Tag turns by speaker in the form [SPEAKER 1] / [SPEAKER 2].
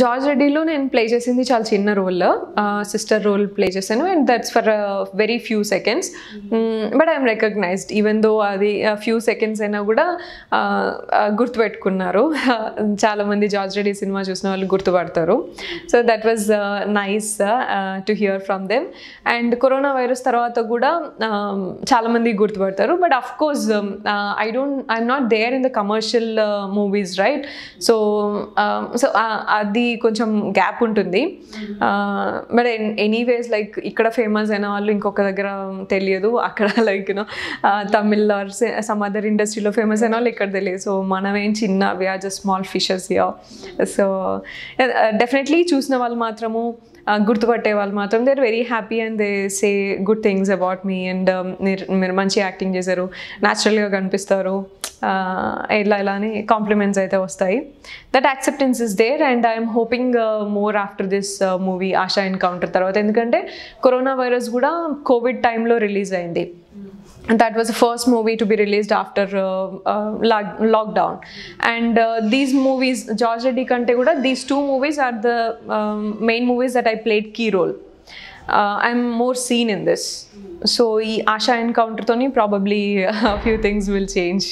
[SPEAKER 1] George um, రెడ్డిలో uh, నేను play చేసింది చాలా చిన్న రోల్లో సిస్టర్ రోల్ ప్లే చేశాను and that's for very few seconds but I'm recognized even though అది ఫ్యూ సెకండ్స్ అయినా కూడా uh, uh, గుర్తుపెట్టుకున్నారు చాలామంది జార్జ్ రెడ్డి సినిమా చూసిన వాళ్ళు గుర్తుపడతారు so that was nice to hear from them and corona virus తర్వాత కూడా um, చాలామంది గుర్తుపడతారు but of course I don't I'm not there in the commercial movies right so so అది కొంచెం గ్యాప్ ఉంటుంది బట్ ఎనీవేస్ లైక్ ఇక్కడ famous అయిన వాళ్ళు ఇంకొక దగ్గర తెలియదు అక్కడ like you know Tamil or some other ఇండస్ట్రీలో ఫేమస్ అయిన వాళ్ళు ఇక్కడ తెలియదు సో మనం ఏం చిన్న we are just small fishes yeah so definitely చూసిన వాళ్ళు మాత్రము గుర్తుపట్టే వాళ్ళు మాత్రం they are very happy and they say good things about me and మీరు మంచి యాక్టింగ్ చేశారు న్యాచురల్గా కనిపిస్తారు ఇలా ఇలా అని కాంప్లిమెంట్స్ అయితే వస్తాయి that acceptance is there and I'm hoping more after this movie Asha encounter తర్వాత ఎందుకంటే కరోనా వైరస్ కూడా కోవిడ్ టైంలో రిలీజ్ అయింది and that was the first movie to be released after uh, uh, lockdown and uh, these movies george reddy kante kuda these two movies are the um, main movies that i played key role uh, i'm more seen in this so ee asha encounter toni probably a few things will change